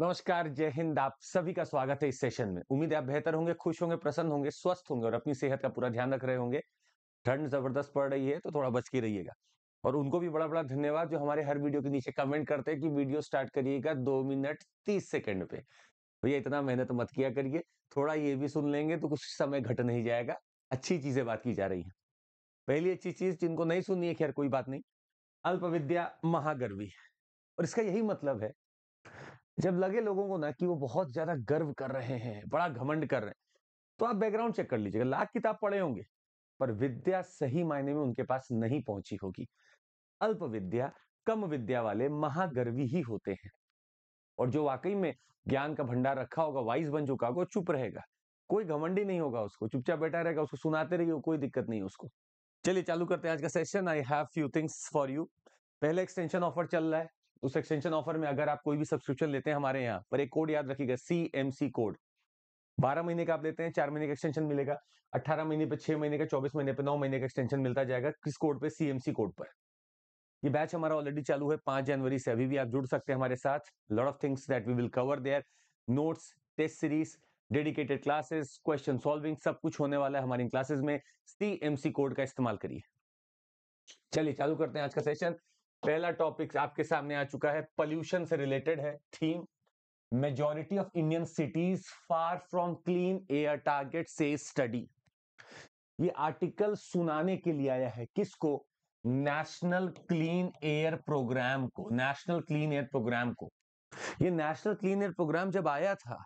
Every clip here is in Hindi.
नमस्कार जय हिंद आप सभी का स्वागत है इस सेशन में उम्मीद है आप बेहतर होंगे खुश होंगे प्रसन्न होंगे स्वस्थ होंगे और अपनी सेहत का पूरा ध्यान रख रहे होंगे ठंड जबरदस्त पड़ रही है तो थोड़ा बच के रहिएगा और उनको भी बड़ा बड़ा धन्यवाद जो हमारे हर वीडियो के नीचे कमेंट करते हैं कि वीडियो स्टार्ट करिएगा दो मिनट तीस सेकेंड पे भैया इतना मेहनत मत किया करिए थोड़ा ये भी सुन लेंगे तो कुछ समय घट नहीं जाएगा अच्छी चीजें बात की जा रही है पहली अच्छी चीज जिनको नहीं सुननी है खैर कोई बात नहीं अल्प विद्या महागर्वी और इसका यही मतलब है जब लगे लोगों को ना कि वो बहुत ज्यादा गर्व कर रहे हैं बड़ा घमंड कर रहे हैं तो आप बैकग्राउंड चेक कर लीजिएगा लाख किताब पढ़े होंगे पर विद्या सही मायने में उनके पास नहीं पहुंची होगी अल्प विद्या कम विद्या वाले महागर्वी ही होते हैं और जो वाकई में ज्ञान का भंडार रखा होगा वाइस बन चुका होगा चुप रहेगा कोई घमंडी नहीं होगा उसको चुपचाप बैठा रहेगा उसको सुनाते रहिए कोई दिक्कत नहीं उसको चलिए चालू करते हैं आज का session I have few things for you पहले एक्सटेंशन ऑफर चल रहा है उस एक्सटेंशन ऑफर में अगर आप कोई भी सब्सक्रिप्शन लेते हैं हमारे यहाँ पर एक कोड याद रखिएगा सी एम सी कोड बारह महीने का आप लेते हैं चार महीने का एक्सटेंशन मिलेगा अट्ठारह महीने पर छह महीने का चौबीस महीने पर नौ महीने का एक्सटेंशन मिलता जाएगा किस कोड पे सीएमसी कोड पर ये बैच हमारा ऑलरेडी चालू है पांच जनवरी से अभी भी आप जुड़ सकते हैं हमारे साथ lot of things that we will cover there notes test series dedicated classes question solving सब कुछ होने वाला है हमारी क्लासेस में सी कोड का इस्तेमाल करिए चलिए चालू करते हैं आज का सेशन पहला टॉपिक आपके सामने आ चुका है पॉल्यूशन से रिलेटेड है theme majority of Indian cities far from clean air target से स्टडी ये आर्टिकल सुनाने के लिए आया है किसको नेशनल क्लीन एयर प्रोग्राम को नेशनल क्लीन एयर प्रोग्राम को ये नेशनल क्लीन एयर प्रोग्राम जब आया था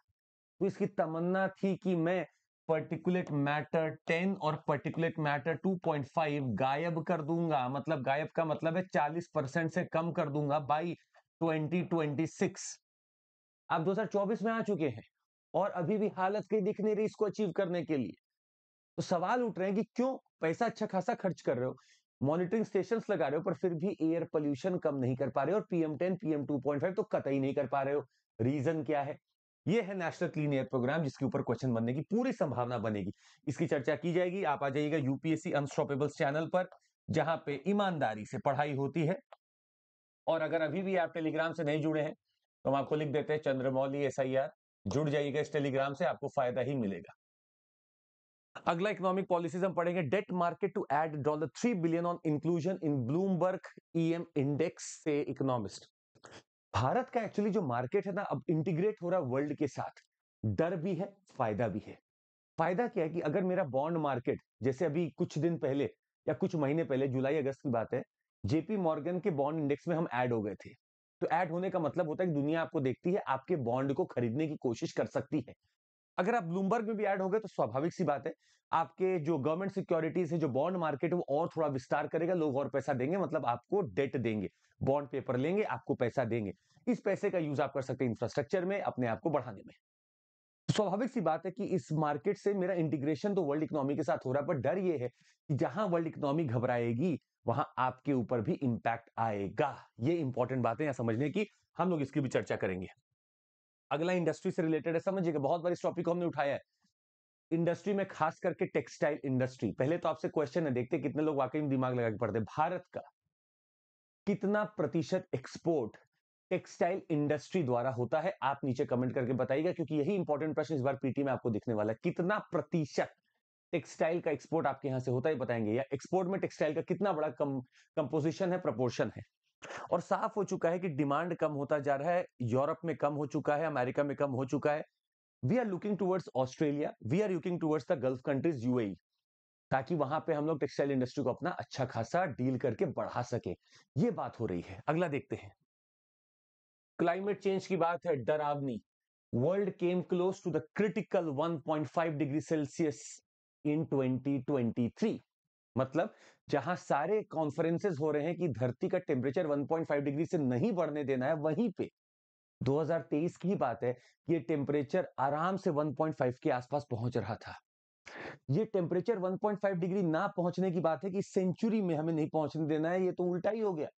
तो इसकी तमन्ना थी कि मैं पर्टिकुलेट मैटर 10 और पर्टिकुलेट मैटर 2.5 गायब कर दूंगा मतलब गायब का मतलब है 40 परसेंट से कम कर दूंगा बाई 2026 आप 2024 में आ चुके हैं और अभी भी हालत कहीं दिख नहीं रही इसको अचीव करने के लिए तो सवाल उठ रहे हैं कि क्यों पैसा अच्छा खासा खर्च कर रहे हो मॉनिटरिंग स्टेशन लगा रहे हो पर फिर भी एयर पोल्यूशन कम नहीं कर पा रहे हो और PM ten PM two point five तो कतई नहीं कर पा रहे हो रीजन क्या है ये है नेशनल क्लीन एयर प्रोग्राम जिसके ऊपर क्वेश्चन बनने की पूरी संभावना बनेगी इसकी चर्चा की जाएगी आप आ जाइएगा यूपीएससी अनस्टॉपेबल्स चैनल पर जहां पे ईमानदारी से पढ़ाई होती है और अगर अभी भी आप टेलीग्राम से नहीं जुड़े हैं तो हम आपको लिख देते हैं चंद्रमौली एस जुड़ जाइएगा इस टेलीग्राम से आपको फायदा ही मिलेगा अगला इकोनॉमिक पॉलिसीज हम पढ़ेंगे debt market to add dollar three billion on inclusion in Bloomberg EM index से इकोनॉमिस्ट भारत का एक्चुअली जो मार्केट है ना अब इंटीग्रेट हो रहा है वर्ल्ड के साथ डर भी है फायदा भी है फायदा क्या है कि अगर मेरा बॉन्ड मार्केट जैसे अभी कुछ दिन पहले या कुछ महीने पहले जुलाई अगस्त की बात है जेपी मॉर्गन के बॉन्ड इंडेक्स में हम ऐड हो गए थे तो ऐड होने का मतलब होता है कि दुनिया आपको देखती है आपके बॉन्ड को खरीदने की कोशिश कर सकती है अगर आप ब्लूमबर्ग में भी ऐड हो गए तो स्वाभाविक सी बात है आपके जो गवर्नमेंट सिक्योरिटीज है जो बॉन्ड मार्केट है वो और थोड़ा विस्तार करेगा लोग और पैसा देंगे मतलब आपको डेट देंगे बॉन्ड पेपर लेंगे आपको पैसा देंगे इस पैसे का यूज आप कर सकते हैं इंफ्रास्ट्रक्चर में अपने आप को बढ़ाने में स्वाभाविक सी बात है कि इस मार्केट से मेरा इंटीग्रेशन तो वर्ल्ड इकोनॉमी के साथ हो रहा है पर डर ये है कि जहां वर्ल्ड इकोनॉमी घबराएगी वहां आपके ऊपर भी इंपैक्ट आएगा ये इंपॉर्टेंट बात है यहां समझने की हम लोग इसकी भी चर्चा करेंगे अगला इंडस्ट्री से रिलेटेड है समझिएगा बहुत बार इस टॉपिक को हमने उठाया है इंडस्ट्री में खास करके टेक्सटाइल इंडस्ट्री पहले तो आपसे क्वेश्चन है देखते कितने लोग वाकई में दिमाग लगा के पढ़ते भारत का कितना प्रतिशत एक्सपोर्ट टेक्सटाइल इंडस्ट्री द्वारा होता है आप नीचे कमेंट करके बताइएगा क्योंकि यही इंपॉर्टेंट प्रश्न इस बार पीटी में आपको दिखने वाला है कितना प्रतिशत टेक्सटाइल का एक्सपोर्ट आपके यहां से होता ही बताएंगे या एक्सपोर्ट में टेक्सटाइल का कितना बड़ा कम कंपोजिशन है प्रपोर्शन है और साफ हो चुका है कि डिमांड कम होता जा रहा है यूरोप में कम हो चुका है अमेरिका में कम हो चुका है we are looking towards Australia we are looking towards the gulf countries UAE ताकि वहां पे हम लोग टेक्सटाइल इंडस्ट्री को अपना अच्छा खासा डील करके बढ़ा सके ये बात हो रही है अगला देखते हैं क्लाइमेट चेंज की बात है डरावनी world came close to the critical 1.5 degree Celsius in 2023 मतलब जहां सारे कॉन्फ्रेंसेस हो रहे हैं कि धरती का टेम्परेचर 1.5 डिग्री से नहीं बढ़ने देना है वहीं पे 2023 की बात है कि ये टेम्परेचर आराम से 1.5 के आसपास पहुंच रहा था ये टेम्परेचर 1.5 डिग्री ना पहुंचने की बात है कि सेंचुरी में हमें नहीं पहुंचने देना है ये तो उल्टा ही हो गया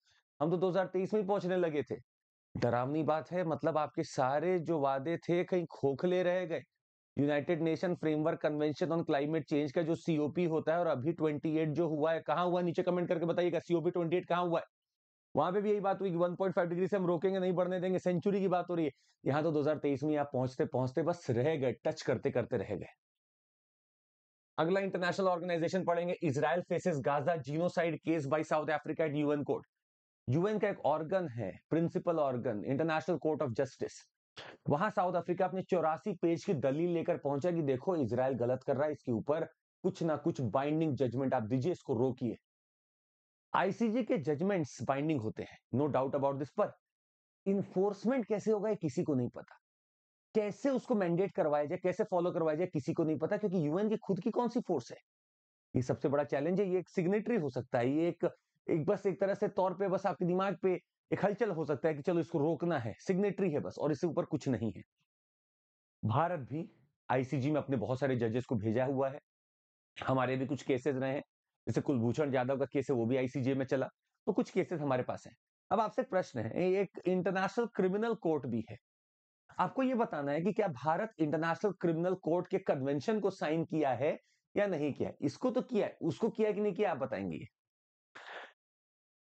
हम तो 2023 में पहुंचने लगे थे डरावनी बात है मतलब आपके सारे जो वादे थे कहीं खोखले रह गए United Nation framework convention on climate change का जो सीओपी होता है और अभी 28 जो हुआ है कहाँ हुआ नीचे कमेंट करके बताइएगा सीओपी 28 कहाँ हुआ है वहां पे भी यही बात हुई कि 1.5 डिग्री से हम रोकेंगे नहीं बढ़ने देंगे सेंचुरी की बात हो रही है यहाँ तो 2023 में आप पहुंचते पहुंचते बस रह गए टच करते करते रह गए अगला इंटरनेशनल ऑर्गेनाइजेशन पढ़ेंगे Israel faces Gaza genocide case by South Africa at UN court UN का एक ऑर्गन है principal organ international court of justice वहां साउथ अफ्रीका अपने चौरासी पेज की दलील लेकर पहुंचा कि देखो इसराइल गलत कर रहा है इसके ऊपर कुछ ना कुछ बाइंडिंग जजमेंट आप दीजिए इसको रोकिए आईसीजी के जजमेंट्स बाइंडिंग होते हैं नो डाउट अबाउट दिस पर इन्फोर्समेंट कैसे होगा ये किसी को नहीं पता कैसे उसको मैंडेट करवाया जाए कैसे फॉलो करवाया जाए किसी को नहीं पता क्योंकि यूएन की खुद की कौन सी फोर्स है ये सबसे बड़ा चैलेंज है ये एक सिग्नेटरी हो सकता है ये एक एक बस एक तरह से तौर पे बस आपके दिमाग पे एक हलचल हो सकता है कि चलो इसको रोकना है सिग्नेटरी है बस और इसके ऊपर कुछ नहीं है भारत भी आईसीजी में अपने बहुत सारे जजेस को भेजा हुआ है हमारे भी कुछ केसेस रहे हैं जैसे कुलभूषण यादव का केस है वो भी आईसीजी में चला तो कुछ केसेस हमारे पास है अब आपसे प्रश्न है एक इंटरनेशनल क्रिमिनल कोर्ट भी है आपको यह बताना है कि क्या भारत इंटरनेशनल क्रिमिनल कोर्ट के कन्वेंशन को साइन किया है या नहीं किया इसको तो किया है उसको किया कि नहीं किया आप बताएंगे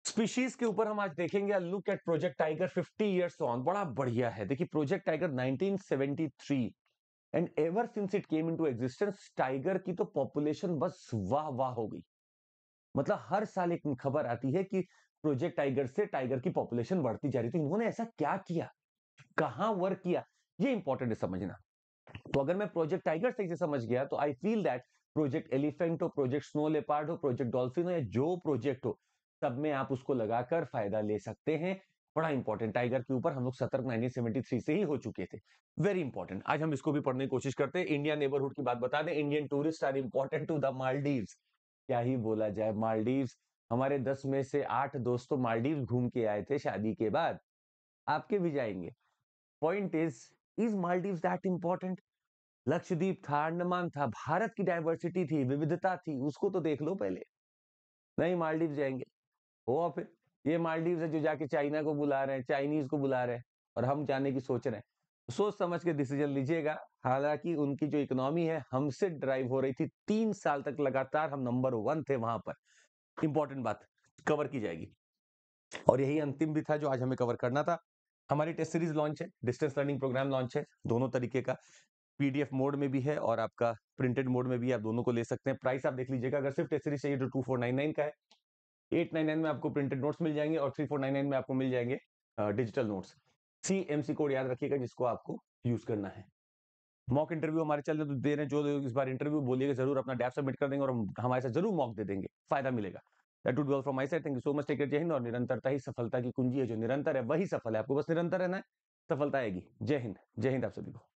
स्पीशीज के ऊपर हम आज देखेंगे look at project tiger 50 years on बड़ा बढ़िया है देखिए project tiger 1973 and ever since it came into existence tiger की तो पॉपुलेशन बस वाह वाह हो गई मतलब हर साल एक खबर आती है कि प्रोजेक्ट टाइगर से टाइगर की पॉपुलेशन बढ़ती जा रही थी तो इन्होंने ऐसा क्या किया कहां वर्क किया ये इंपॉर्टेंट है समझना तो अगर मैं प्रोजेक्ट टाइगर से समझ गया तो I feel that project elephant हो प्रोजेक्ट स्नो लेपार्ड हो प्रोजेक्ट डॉल्फिन हो या जो प्रोजेक्ट हो तब में आप उसको लगाकर फायदा ले सकते हैं बड़ा इंपॉर्टेंट टाइगर के ऊपर हम लोग सतर्क 1973 से ही हो चुके थे वेरी इंपॉर्टेंट आज हम इसको भी पढ़ने की कोशिश करते हैं इंडिया नेबरहुड की बात बता दें Indian tourist are important to the Maldives क्या ही बोला जाए मालदीव हमारे दस में से आठ दोस्तों तो मालदीव घूम के आए थे शादी के बाद आपके भी जाएंगे point is is Maldives that important Lakshadweep था अंडमान था भारत की डाइवर्सिटी थी विविधता थी उसको तो देख लो पहले नहीं मालदीव जाएंगे हुआ फिर ये मालदीव है जो जाके चाइना को बुला रहे हैं चाइनीज को बुला रहे हैं और हम जाने की सोच रहे हैं सोच समझ के डिसीजन लीजिएगा हालांकि उनकी जो इकोनॉमी है हमसे ड्राइव हो रही थी तीन साल तक लगातार हम नंबर वन थे वहां पर इंपॉर्टेंट बात कवर की जाएगी और यही अंतिम भी था जो आज हमें कवर करना था हमारी टेस्ट सीरीज लॉन्च है डिस्टेंस लर्निंग प्रोग्राम लॉन्च है दोनों तरीके का पीडीएफ मोड में भी है और आपका प्रिंटेड मोड में भी आप दोनों को ले सकते हैं प्राइस आप देख लीजिएगा अगर सिर्फ टेस्ट सीरीज चाहिए तो टू फोर नाइन नाइन का है एट नाइन नाइन में आपको प्रिंटेड नोट्स मिल जाएंगे और थ्री फोर नाइन नाइन में आपको मिल जाएंगे digital notes C M C code याद रखिएगा जिसको आपको यूज करना है मॉक इंटरव्यू हमारे चल रहे दे रहे जो इस बार इंटरव्यू बोलिएगा जरूर अपना डैप सबमिट कर देंगे और हमारे साथ जरूर मॉक दे देंगे फायदा मिलेगा that would all from my side thank you so much take care Jai Hind और निरंतरता ही सफलता की कुंजी है जो निरंतर है वही सफल है आपको बस निरंतर रहना है सफलता आएगी जय हिंद जय हिंद आप सभी को